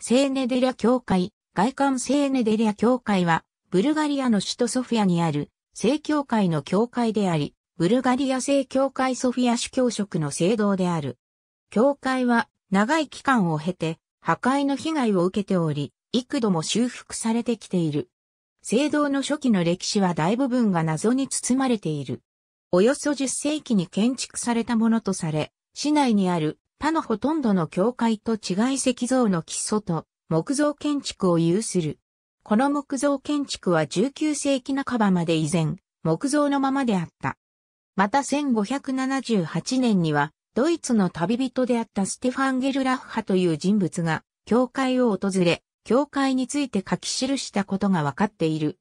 聖ネデリア教会、外観聖ネデリア教会は、ブルガリアの首都ソフィアにある、聖教会の教会であり、ブルガリア聖教会ソフィア主教職の聖堂である。教会は、長い期間を経て、破壊の被害を受けており、幾度も修復されてきている。聖堂の初期の歴史は大部分が謎に包まれている。およそ10世紀に建築されたものとされ、市内にある他のほとんどの教会と違い石像の基礎と木造建築を有する。この木造建築は19世紀半ばまで以前、木造のままであった。また1578年には、ドイツの旅人であったステファン・ゲルラッハという人物が、教会を訪れ、教会について書き記したことがわかっている。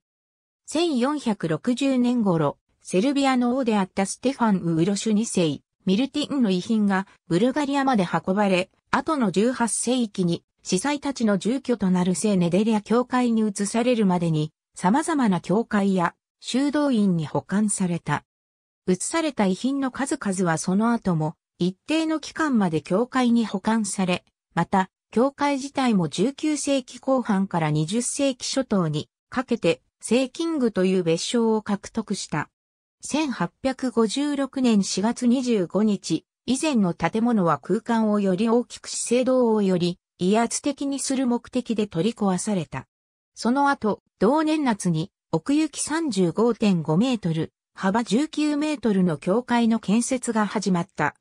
1460年頃、セルビアの王であったステファン・ウーロシュ2世、ミルティンの遺品がブルガリアまで運ばれ、後の18世紀に司祭たちの住居となる聖ネデリア教会に移されるまでに、様々な教会や修道院に保管された。移された遺品の数々はその後も一定の期間まで教会に保管され、また、教会自体も19世紀後半から20世紀初頭にかけて、聖キングという別称を獲得した。1856年4月25日、以前の建物は空間をより大きく資生堂をより威圧的にする目的で取り壊された。その後、同年夏に奥行き35.5メートル、幅19メートルの境界の建設が始まった。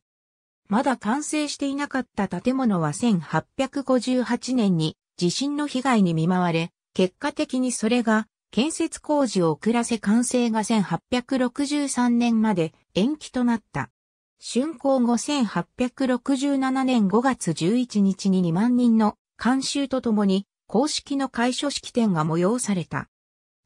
まだ完成していなかった建物は1858年に地震の被害に見舞われ、結果的にそれが建設工事を遅らせ完成が1863年まで延期となった。竣工後1867年5月11日に2万人の監修とともに公式の開所式典が催された。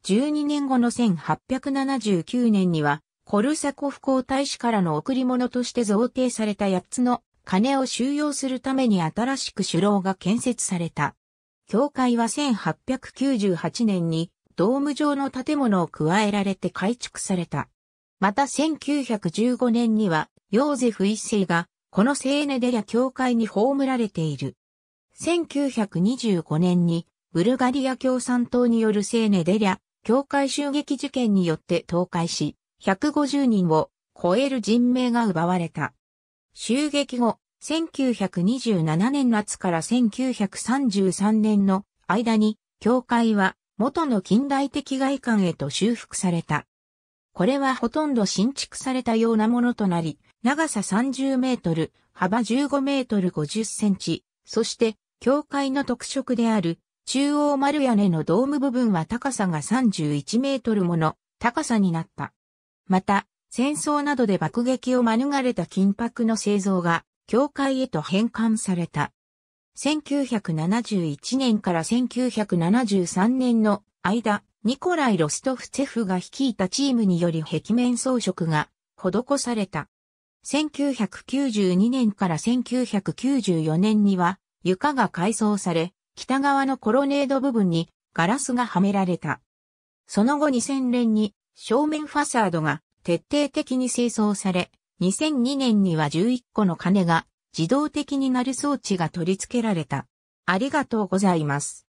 12年後の1879年にはコルサコフ皇太子からの贈り物として贈呈された8つの金を収容するために新しく首楼が建設された。教会は1898年にドーム状の建物を加えられて改築された。また1915年には、ヨーゼフ一世が、このセーネデリャ教会に葬られている。1925年に、ブルガリア共産党によるセーネデリャ、教会襲撃事件によって倒壊し、150人を超える人命が奪われた。襲撃後、1927年夏から1933年の間に、教会は元の近代的外観へと修復された。これはほとんど新築されたようなものとなり、長さ30メートル、幅15メートル50センチ、そして教会の特色である中央丸屋根のドーム部分は高さが31メートルもの高さになった。また、戦争などで爆撃を免れた金箔の製造が教会へと返還された。1971年から1973年の間、ニコライ・ロストフツェフが率いたチームにより壁面装飾が施された。1992年から1994年には床が改装され、北側のコロネード部分にガラスがはめられた。その後2000年に正面ファサードが徹底的に清掃され、2002年には11個の鐘が自動的になる装置が取り付けられた。ありがとうございます。